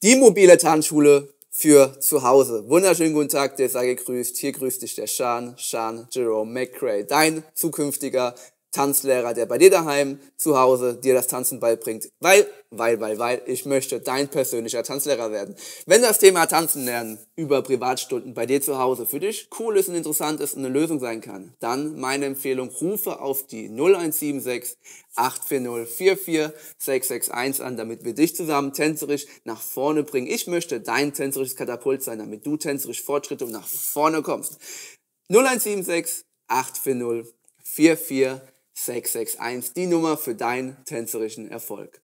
Die mobile Tanzschule für zu Hause. Wunderschönen guten Tag, der sei gegrüßt. Hier grüßt dich der Sean, Sean Jerome McRae, dein zukünftiger Tanzlehrer, der bei dir daheim zu Hause dir das Tanzen beibringt. Weil weil, weil, weil ich möchte dein persönlicher Tanzlehrer werden. Wenn das Thema Tanzen lernen über Privatstunden bei dir zu Hause für dich cool ist und interessant ist und eine Lösung sein kann, dann meine Empfehlung, rufe auf die 0176 840 44661 an, damit wir dich zusammen tänzerisch nach vorne bringen. Ich möchte dein tänzerisches Katapult sein, damit du tänzerisch Fortschritte und nach vorne kommst. 0176 840 44661, die Nummer für deinen tänzerischen Erfolg.